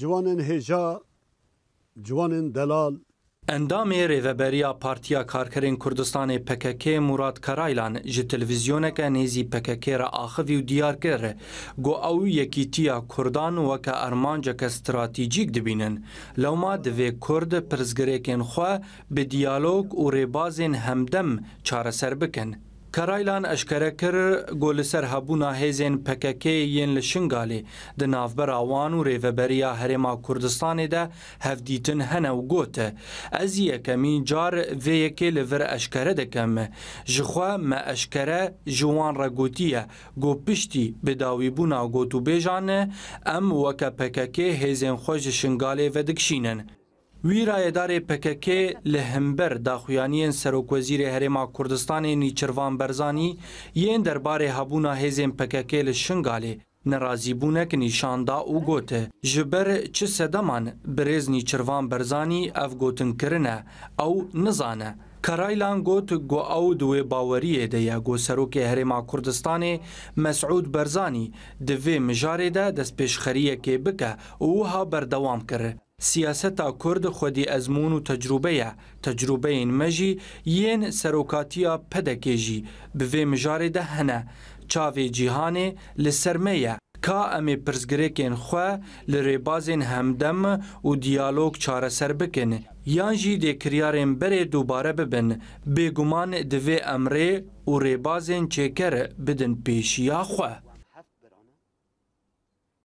ciwanên hêja ciwanên delal Endamê rêveberiya Partiya Karkerên Kurdistanê PKK Murad Karaylan ji televizyoneke nêzî PKK re axivî û diyar kir got ew yekîtiya Kurdan weke ermanceke stratejîk dibînin. Lewma divê Kurd pirzgirêkên xwe bi diyalog û rêbazên hemdem çareser bikin. کارایلان اشکره کر گل سر هبونا هیزن پککی یین لشنگالی د نافبر اوان او ریوبریا هرما کردستان ده هفدیتن هنه و گوت از یکمی جار و یکی لور اشکره دکم جخوا ما اشکره جوان را گوتیه گو پشتی بداوی بونا گوتو بیجانه ام وک پککی هیزن خوش شنگالی و دکشینن ویرایدار پکک له همبر د خویانین سروک وزیر هرما کوردستان نیچروان برزانی یین دربار هبونا هزم پکک له شنگاله ناراضی بونه ک نشاندا او گوته جبر چ سدمان برز نیچروان برزانی اف گوتن کرنه او نزانه کرایلان گوت گو او دوی باوری ده یا گو سروک هرما کردستان مسعود برزانی دوی مجاره ده دست پیشخریه که بکه او ها بردوام کرد سیاسەتا کورد خودی ئەزمون و تەجروبەیە تەجروبەین مەژی یەن سەرۆکاتیە پەدەکێژی بڤێ مژارێدا هەنە چاوێ جیهانێ li sermeye ka em ê pirsgirêkên xwe li rêbazên hemdem û diyalog çareser bikin yan jî dêkiryarên berê dubare bibin bêguman divê emrê û rêbazên çêker bidin pêşiya xwe.